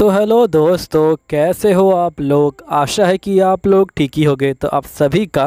तो हेलो दोस्तों कैसे हो आप लोग आशा है कि आप लोग ठीक ही होंगे तो आप सभी का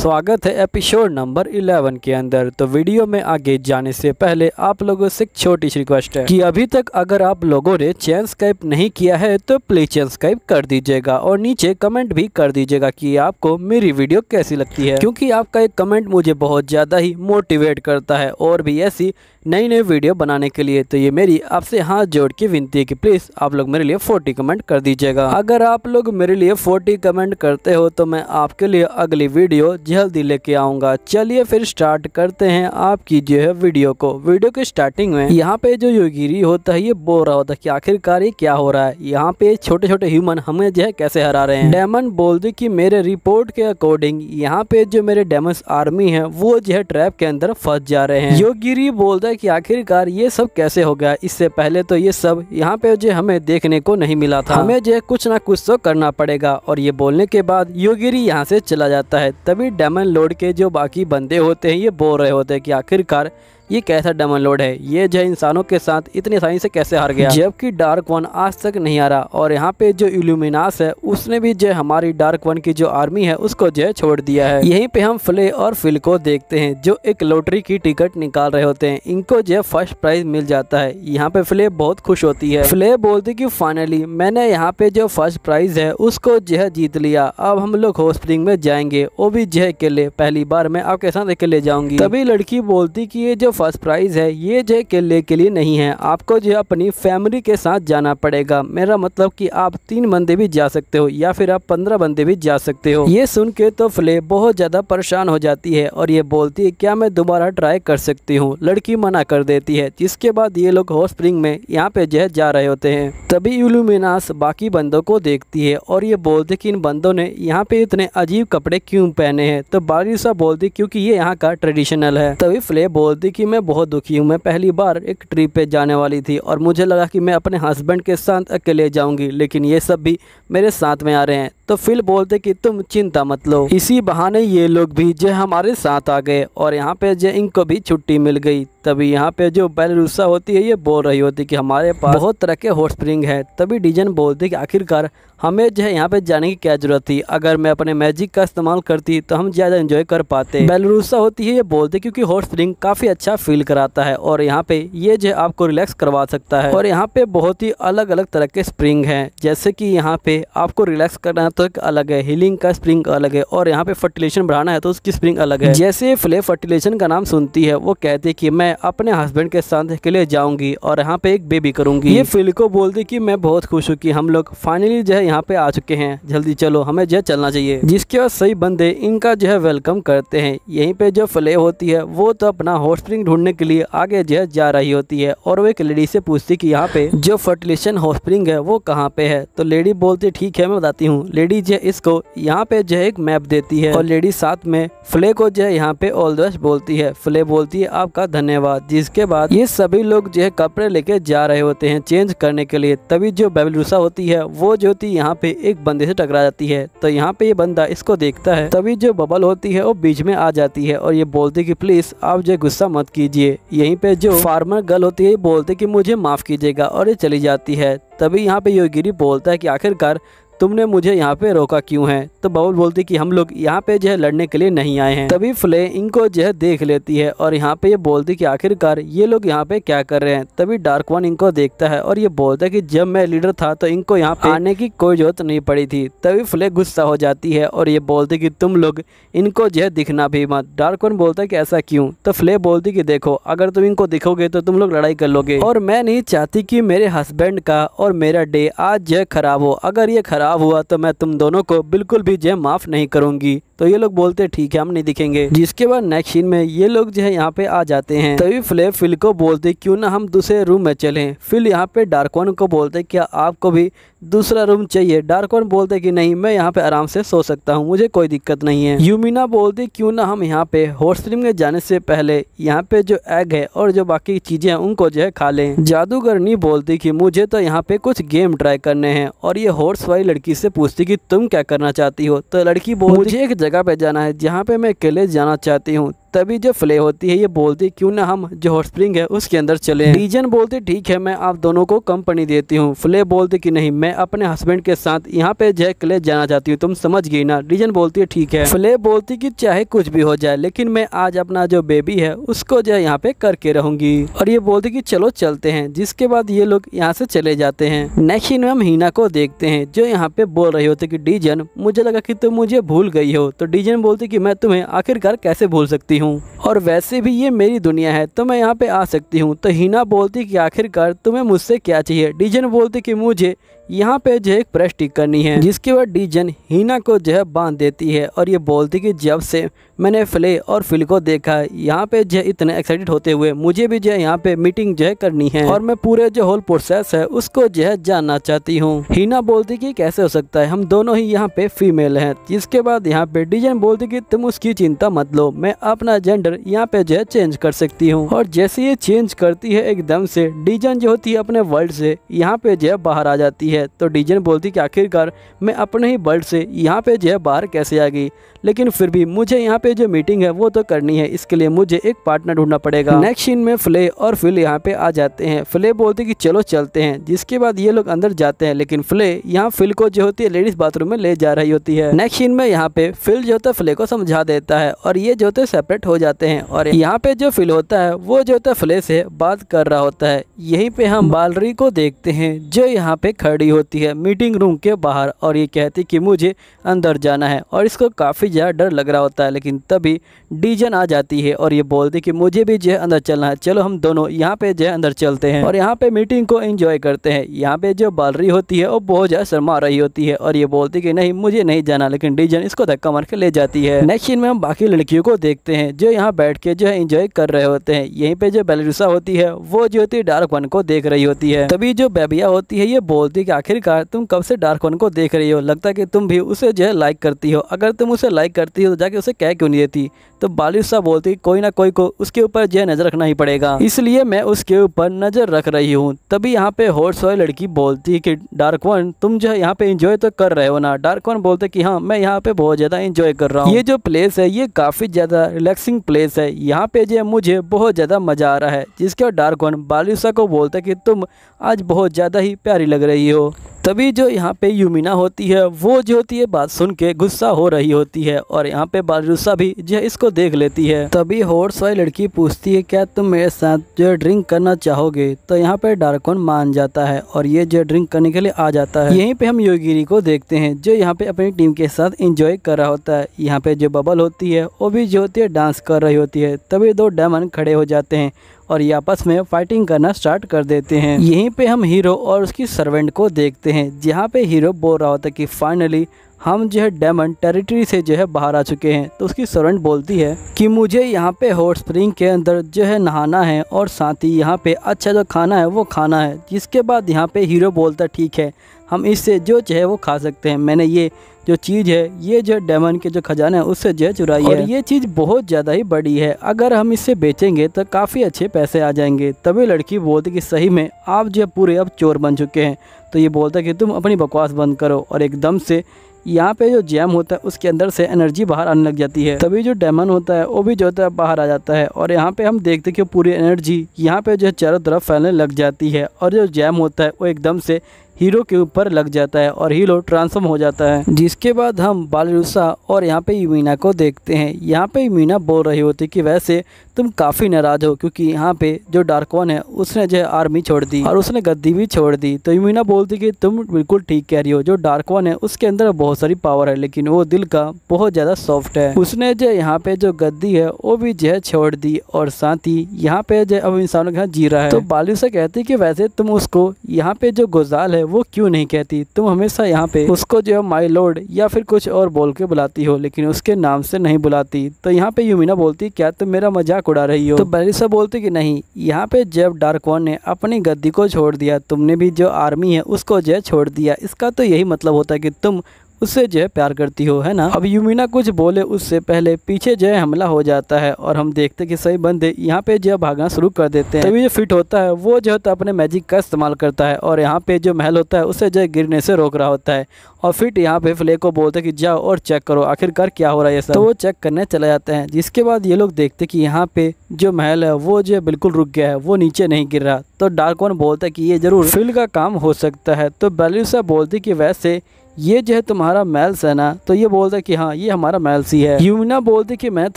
स्वागत है एपिसोड नंबर 11 के अंदर तो वीडियो में आगे जाने से पहले आप लोगों से एक छोटी सी रिक्वेस्ट है कि अभी तक अगर आप लोगों ने चैन स्काइप नहीं किया है तो प्लीज चैन स्काइप कर दीजिएगा और नीचे कमेंट भी कर दीजिएगा कि आपको मेरी वीडियो कैसी लगती है क्योंकि आपका एक कमेंट मुझे बहुत ज़्यादा ही मोटिवेट करता है और भी ऐसी नई नई वीडियो बनाने के लिए तो ये मेरी आपसे हाथ जोड़ के विनती है की प्लीज़ आप लोग मेरे लिए फोर्टी कमेंट कर दीजिएगा अगर आप लोग मेरे लिए फोर्टी कमेंट करते हो तो मैं आपके लिए अगली वीडियो जल्दी लेके आऊंगा चलिए फिर स्टार्ट करते हैं आपकी जो है वीडियो को वीडियो की स्टार्टिंग में यहाँ पे जो योगिरी होता है ये बोल रहा होता है कि आखिरकार ये क्या हो रहा है यहाँ पे छोटे छोटे ह्यूमन हमें जो है कैसे हरा रहे हैं डेमन बोल दे की मेरे रिपोर्ट के अकॉर्डिंग यहाँ पे जो मेरे डेमन आर्मी है वो जो है ट्रैप के अंदर फंस जा रहे हैं योगिरी बोलता है की आखिरकार ये सब कैसे हो गया इससे पहले तो ये सब यहाँ पे जो हमें देखने को नहीं मिला था हमें जो है कुछ ना कुछ तो करना पड़ेगा और ये बोलने के बाद योगिरी यहाँ से चला जाता है तभी डेमन लोड के जो बाकी बंदे होते हैं ये बोल रहे होते हैं कि आखिरकार ये कैसा डमन लोड है ये जो इंसानों के साथ इतनी आसानी से कैसे हार गया जबकि डार्क वन आज तक नहीं रहा और यहाँ पे जो इल्यूमिनास है उसने भी जो हमारी डार्क वन की जो आर्मी है उसको जो छोड़ दिया है यहीं पे हम फ्ले और फिल को देखते हैं जो एक लॉटरी की टिकट निकाल रहे होते हैं इनको जो फर्स्ट प्राइज मिल जाता है यहाँ पे फ्ले बहुत खुश होती है फ्ले बोलती की फाइनली मैंने यहाँ पे जो फर्स्ट प्राइज है उसको जो जीत लिया अब हम लोग हॉट में जाएंगे वो भी जो अकेले पहली बार मैं आपके साथ अकेले जाऊंगी तभी लड़की बोलती की ये जो फर्स्ट प्राइज़ है ये जो अकेले के लिए नहीं है आपको जो अपनी फैमिली के साथ जाना पड़ेगा मेरा मतलब कि आप तीन बंदे भी जा सकते हो या फिर आप पंद्रह बंदे भी जा सकते हो ये सुन के तो फ्ले बहुत ज़्यादा परेशान हो जाती है और ये बोलती है क्या मैं दोबारा ट्राई कर सकती हूँ लड़की मना कर देती है जिसके बाद ये लोग हॉट स्प्रिंग में यहाँ पे जो जा रहे होते हैं तभी यूलुमिनास बाकी बंदों को देखती है और ये बोलती कि इन बंदों ने यहाँ पे इतने अजीब कपड़े क्यों पहने हैं तो बारिशा बोलती क्योंकि ये यहाँ का ट्रेडिशनल है तभी फ्ले बोलती कि कि मैं बहुत दुखी हूँ मैं पहली बार एक ट्रिप पे जाने वाली थी और मुझे लगा कि मैं अपने हस्बैंड के साथ अकेले जाऊँगी लेकिन ये सब भी मेरे साथ में आ रहे हैं तो फिल बोलते कि तुम चिंता मत लो इसी बहाने ये लोग भी जो हमारे साथ आ गए और यहाँ पे जो इनको भी छुट्टी मिल गई तभी यहाँ पे जो बैलरूसा होती है ये बोल रही होती कि हमारे पास बहुत तरह के हॉट स्प्रिंग है तभी डिजन बोलते कि आखिरकार हमें जो है यहाँ पे जाने की क्या जरूरत थी अगर मैं अपने मैजिक का इस्तेमाल करती तो हम ज़्यादा इंजॉय कर पाते बैलरूसा होती है ये बोलते क्योंकि हॉट स्प्रिंग काफ़ी अच्छा फील कराता है और यहाँ पे ये जो है आपको रिलैक्स करवा सकता है और यहाँ पे बहुत ही अलग अलग तरह के स्प्रिंग है जैसे की यहाँ पे आपको रिलैक्स करना तक अलग है हीलिंग का स्प्रिंग अलग है और यहाँ पे फर्टिलेशन बढ़ाना है तो उसकी स्प्रिंग अलग है जैसे फ्ले फर्टिलेशन का नाम सुनती है वो कहती है कि मैं अपने हस्बैंड के साथ के लिए जाऊंगी और यहाँ पे एक बेबी करूंगी ये फिल को बोलती की मैं बहुत खुश हूँ की हम लोग फाइनली जो है यहाँ पे आ चुके हैं जल्दी चलो हमें जो चलना चाहिए जिसके बाद सही बंदे इनका जो है वेलकम करते हैं यहीं पे जो फ्ले होती है वो तो अपना हॉट स्प्रिंग ढूंढने के लिए आगे जो है जा रही होती है और वो एक लेडी से पूछती कि यहाँ पे जो फर्टिलेशन हॉट स्प्रिंग है वो कहाँ पे है तो लेडी बोलती ठीक है मैं बताती हूँ लेडी जो इसको यहाँ पे जो है एक मैप देती है और लेडी साथ में फ्ले को जो है यहाँ पे ऑल दस्ट बोलती है फ्ले बोलती है आपका धन्यवाद जिसके बाद ये सभी लोग जो है कपड़े लेके जा रहे होते हैं चेंज करने के लिए तभी जो बेबलूसा होती है वो जो होती है यहाँ पे एक बंदे से टकरा जाती है तो यहाँ पे ये बंदा इसको देखता है तभी जो बबल होती है वो बीच में आ जाती है और ये बोलती की प्लीज आप जो गुस्सा मत कीजिए यहीं पे जो फार्मर गर्ल होती है बोलते की मुझे माफ कीजिएगा और ये चली जाती है तभी यहाँ पे योगिरी बोलता है कि आखिरकार तुमने मुझे यहाँ पे रोका क्यों है तो बबुल बोलती कि हम लोग यहाँ पे जो है लड़ने के लिए नहीं आए हैं तभी फ्ले इनको जो है देख लेती है और यहाँ पे ये बोलती कि आखिरकार ये लोग यहाँ पे क्या कर रहे हैं तभी डार्क वन इनको देखता है और ये बोलता है कि जब मैं लीडर था तो इनको यहाँ पे आने की कोई जरूरत नहीं पड़ी थी तभी फ्ले गुस्सा हो जाती है और ये बोलती कि तुम लोग इनको जो है दिखना भी मत डार्क वन बोलता है कि ऐसा क्यों तो फ्ले बोलती कि देखो अगर तुम इनको दिखोगे तो तुम लोग लड़ाई कर लोगे और मैं नहीं चाहती कि मेरे हस्बैंड का और मेरा डे आज जो खराब हो अगर ये खराब ख़राब हुआ तो मैं तुम दोनों को बिल्कुल भी जो माफ़ नहीं करूँगी तो ये लोग बोलते ठीक है हम नहीं दिखेंगे जिसके बाद नेक्स्ट सीन में ये लोग जो है यहाँ पे आ जाते हैं तभी फ्ले फिल को बोलते क्यों ना हम दूसरे रूम में चलें फिल यहाँ पे डार्कवन को बोलते क्या आपको भी दूसरा रूम चाहिए डार्कॉन बोलते कि नहीं मैं यहाँ पे आराम से सो सकता हूँ मुझे कोई दिक्कत नहीं है यूमिना बोलती क्यों ना हम यहाँ पे हॉटस्ट्रीम में जाने से पहले यहाँ पे जो एग है और जो बाकी चीज़ें हैं उनको जो है खा लें जादूगरनी बोलती कि मुझे तो यहाँ पे कुछ गेम ट्राई करने हैं और ये हॉर्स वाली लड़की से पूछती की तुम क्या करना चाहती हो तो लड़की बोल मुझे एक जगह पे जाना है जहाँ पे मैं अकेले जाना चाहती हूँ तभी जो फ्ले होती है ये बोलती क्यों ना हम जो हॉट स्प्रिंग है उसके अंदर चले डीजन बोलती ठीक है मैं आप दोनों को कंपनी देती हूँ फ्ले बोलती कि नहीं मैं अपने हस्बैंड के साथ यहाँ पे जय क्ले जाना चाहती हूँ तुम समझ गई ना डीजन बोलती है ठीक है फ्ले बोलती कि चाहे कुछ भी हो जाए लेकिन मैं आज अपना जो बेबी है उसको जो है यहाँ पे करके रहूंगी और ये बोलती की चलो चलते हैं जिसके बाद ये लोग यहाँ से चले जाते हैं नेक्स्ट सीन में हम हीना को देखते हैं जो यहाँ पे बोल रही होती की डीजन मुझे लगा की तुम मुझे भूल गई हो तो डीजन बोलती की मैं तुम्हें आखिरकार कैसे भूल सकती हूँ हूँ और वैसे भी ये मेरी दुनिया है तो मैं यहाँ पे आ सकती हूँ तो हीना बोलती कि आखिरकार तुम्हें मुझसे क्या चाहिए डीजन बोलती कि मुझे यहाँ पे जो है एक प्रेस टिक करनी है जिसके बाद डीजन हीना को जो है बांध देती है और ये बोलती कि जब से मैंने फ्ले और फिल को देखा है यहाँ पे जो है इतने एक्साइटेड होते हुए मुझे भी जो है यहाँ पे मीटिंग जो है करनी है और मैं पूरे जो होल प्रोसेस है उसको जो है जानना चाहती हूँ हीना बोलती की कैसे हो सकता है हम दोनों ही यहाँ पे फीमेल है जिसके बाद यहाँ पे डीजन बोलती की तुम उसकी चिंता मत लो मैं अपना जेंडर यहाँ पे जो है चेंज कर सकती हूँ और जैसे ये चेंज करती है एकदम से डीजन जो होती है अपने वर्ल्ड से यहाँ पे जो है बाहर आ जाती है है तो डीजन बोलती कि आखिरकार मैं अपने ही बर्ड से यहाँ पे जो है बाहर कैसे आ गई लेकिन फिर भी मुझे यहाँ पे जो मीटिंग है वो तो करनी है इसके लिए मुझे एक पार्टनर ढूंढना पड़ेगा नेक्स्ट सीन में फ्ले और फिल यहाँ पे आ जाते हैं फ्ले बोलते कि चलो चलते हैं जिसके बाद ये लोग अंदर जाते हैं लेकिन फ्ले यहाँ फिल को जो होती है लेडीज बाथरूम में ले जा रही होती है नेक्स्ट सीन में यहाँ पे फिल जो होता है फ्ले को समझा देता है और ये जो होते सेपरेट हो जाते हैं और यहाँ पे जो फिल होता है वो जो होता है फ्ले से बात कर रहा होता है यही पे हम बालरी को देखते हैं जो यहाँ पे खड़ी खड़ी होती है मीटिंग रूम के बाहर और ये कहती कि मुझे अंदर जाना है और इसको काफ़ी ज़्यादा डर लग रहा होता है लेकिन तभी डीजन आ जाती है और ये बोलती कि मुझे भी जो अंदर चलना है चलो हम दोनों यहाँ पे जो अंदर चलते हैं और यहाँ पे मीटिंग को इंजॉय करते हैं यहाँ पे जो बालरी होती है वो बहुत ज़्यादा शर्मा रही होती है और ये बोलती कि नहीं मुझे नहीं जाना लेकिन डीजन इसको धक्का मार के ले जाती है नेक्स्ट सीन में हम बाकी लड़कियों को देखते हैं जो यहाँ बैठ के जो है इंजॉय कर रहे होते हैं यहीं पे जो बेलरूसा होती है वो जो होती है डार्क वन को देख रही होती है तभी जो बेबिया होती है ये बोलती है कि आखिरकार तुम कब से डार्क वन को देख रही हो लगता है कि तुम भी उसे जो है लाइक करती हो अगर तुम उसे लाइक करती हो तो जाके उसे कह क्यों नहीं देती तो बालिश साहब बोलती कोई ना कोई को उसके ऊपर जो है नज़र रखना ही पड़ेगा इसलिए मैं उसके ऊपर नज़र रख रही हूँ तभी यहाँ पे होर्स लड़की बोलती है कि डार्क वन तुम जो है यहाँ पे इंजॉय तो कर रहे हो ना डार्क वन बोलते कि हाँ मैं यहाँ पे बहुत ज़्यादा इंजॉय कर रहा हूँ ये जो प्लेस है ये काफ़ी ज़्यादा रिलैक्सिंग प्लेस है यहाँ पे जो मुझे बहुत ज़्यादा मज़ा आ रहा है जिसके डार्क वन बालिशा को बोलता है कि तुम आज बहुत ज़्यादा ही प्यारी लग रही हो तभी जो यहाँ पे यूमिना होती है वो जो होती है बात सुन के गुस्सा हो रही होती है और यहाँ पे बालरूसा भी जो इसको देख लेती है तभी होर्स वाली लड़की पूछती है क्या तुम मेरे साथ जो ड्रिंक करना चाहोगे तो यहाँ पे डार्कोन मान जाता है और ये जो ड्रिंक करने के लिए आ जाता है यहीं पे हम योगिरी को देखते हैं जो यहाँ पे अपनी टीम के साथ इंजॉय कर रहा होता है यहाँ पे जो बबल होती है वो भी जो होती है डांस कर रही होती है तभी दो डायमंड खड़े हो जाते हैं और ये आपस में फाइटिंग करना स्टार्ट कर देते हैं यहीं पे हम हीरो और उसकी सर्वेंट को देखते हैं जहाँ पे हीरो बोल रहा होता है कि फाइनली हम जो है डेमन टेरिटरी से जो है बाहर आ चुके हैं तो उसकी सर्वेंट बोलती है कि मुझे यहाँ पे हॉट स्प्रिंग के अंदर जो है नहाना है और साथ ही यहाँ पे अच्छा जो खाना है वो खाना है जिसके बाद यहाँ पे हीरो बोलता ठीक है हम इससे जो चाहे वो खा सकते हैं मैंने ये जो चीज़ है ये जो डायमंड के जो खजाना है उससे जो है चुराई है ये चीज़ बहुत ज़्यादा ही बड़ी है अगर हम इसे बेचेंगे तो काफ़ी अच्छे पैसे आ जाएंगे तभी लड़की बोलती कि सही में आप जो पूरे अब चोर बन चुके हैं तो ये बोलता कि तुम अपनी बकवास बंद करो और एकदम से यहाँ पे जो जैम होता है उसके अंदर से एनर्जी बाहर आने लग जाती है तभी जो डायमंड होता है वो भी जो होता है बाहर आ जाता है और यहाँ पे हम देखते हैं कि पूरी एनर्जी यहाँ पे जो है चारों तरफ फैलने लग जाती है और जो जैम होता है वो एकदम से हीरो के ऊपर लग जाता है और हीरो ट्रांसफॉर्म हो जाता है जिसके बाद हम बालरूसा और यहाँ पे मीना को देखते हैं यहाँ पे मीना बोल रही होती कि वैसे तुम काफ़ी नाराज़ हो क्योंकि यहाँ पे जो डार्कवन है उसने जो है आर्मी छोड़ दी और उसने गद्दी भी छोड़ दी तो यूमीना बोलती कि तुम बिल्कुल ठीक कह रही हो जो डार्कवन है उसके अंदर बहुत सारी पावर है लेकिन वो दिल का बहुत ज़्यादा सॉफ्ट है उसने जो यहाँ पे जो गद्दी है वो भी जो है छोड़ दी और साथ ही यहाँ पे जो अब इंसानों के यहाँ जी रहा है तो बालूसा कहती कि वैसे तुम उसको यहाँ पे जो गुजाल है वो क्यों नहीं कहती तुम हमेशा यहाँ पे उसको जो है माई लोड या फिर कुछ और बोल के बुलाती हो लेकिन उसके नाम से नहीं बुलाती तो यहाँ पे यूमिना बोलती क्या तुम मेरा मजाक उड़ा रही हो तो बैरिसा बोलती कि नहीं यहाँ पे जेब डार्कवान ने अपनी गद्दी को छोड़ दिया तुमने भी जो आर्मी है उसको जो छोड़ दिया इसका तो यही मतलब होता है कि तुम उससे जो है प्यार करती हो है ना अब यूमिना कुछ बोले उससे पहले पीछे जो है हमला हो जाता है और हम देखते कि सही बंदे यहाँ पे जो भागना शुरू कर देते हैं तभी जो फिट होता है वो जो है तो अपने मैजिक का इस्तेमाल करता है और यहाँ पे जो महल होता है उसे जो है गिरने से रोक रहा होता है और फिट यहाँ पे फ्ले को बोलते हैं कि जाओ और चेक करो आखिरकार क्या हो रहा है सब तो वो चेक करने चले जाते हैं जिसके बाद ये लोग देखते कि यहाँ पे जो महल है वो जो है बिल्कुल रुक गया है वो नीचे नहीं गिर रहा तो डार्कोन बोलता है कि ये जरूर फिल का काम हो सकता है तो बेल्यूसा बोलती कि वैसे ये जो है तुम्हारा मैल्स है ना तो ये बोलता है कि हाँ ये हमारा मैल्स ही है यमुना बोलती कि मैं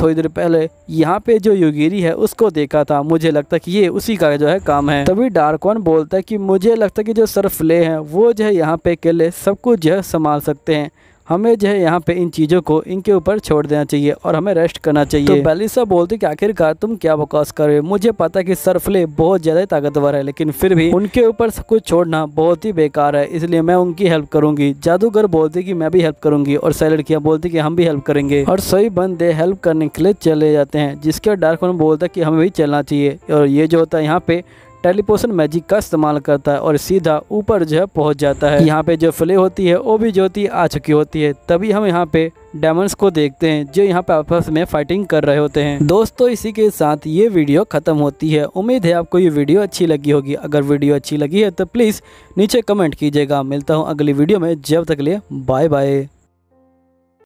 थोड़ी देर पहले यहाँ पे जो युगिरी है उसको देखा था मुझे लगता कि ये उसी का जो है काम है तभी डार्कवन बोलता है कि मुझे लगता कि जो सरफले हैं वो जो है यहाँ पे अकेले सब कुछ जो है संभाल सकते हैं हमें जो है यहाँ पे इन चीज़ों को इनके ऊपर छोड़ देना चाहिए और हमें रेस्ट करना तो चाहिए तो बैलिसा बोलते कि आखिरकार तुम क्या बकवास कर रहे हो मुझे पता कि सरफले बहुत ज़्यादा ताकतवर है लेकिन फिर भी उनके ऊपर सब कुछ छोड़ना बहुत ही बेकार है इसलिए मैं उनकी हेल्प करूंगी जादूगर बोलती कि मैं भी हेल्प करूंगी और सही लड़कियाँ बोलती कि हम भी हेल्प करेंगे और सही बंदे हेल्प करने के लिए चले जाते हैं जिसके डार्क बोलता कि हमें भी चलना चाहिए और ये जो होता है यहाँ पे टेलीपोशन मैजिक का इस्तेमाल करता है और सीधा ऊपर जो है पहुँच जाता है यहाँ पे जो फ्ले होती है वो भी ज्योति आ चुकी होती है तभी हम यहाँ पे डायमंड्स को देखते हैं जो यहाँ पे आपस में फाइटिंग कर रहे होते हैं दोस्तों इसी के साथ ये वीडियो खत्म होती है उम्मीद है आपको ये वीडियो अच्छी लगी होगी अगर वीडियो अच्छी लगी है तो प्लीज़ नीचे कमेंट कीजिएगा मिलता हूँ अगली वीडियो में जब तक लिए बाय बाय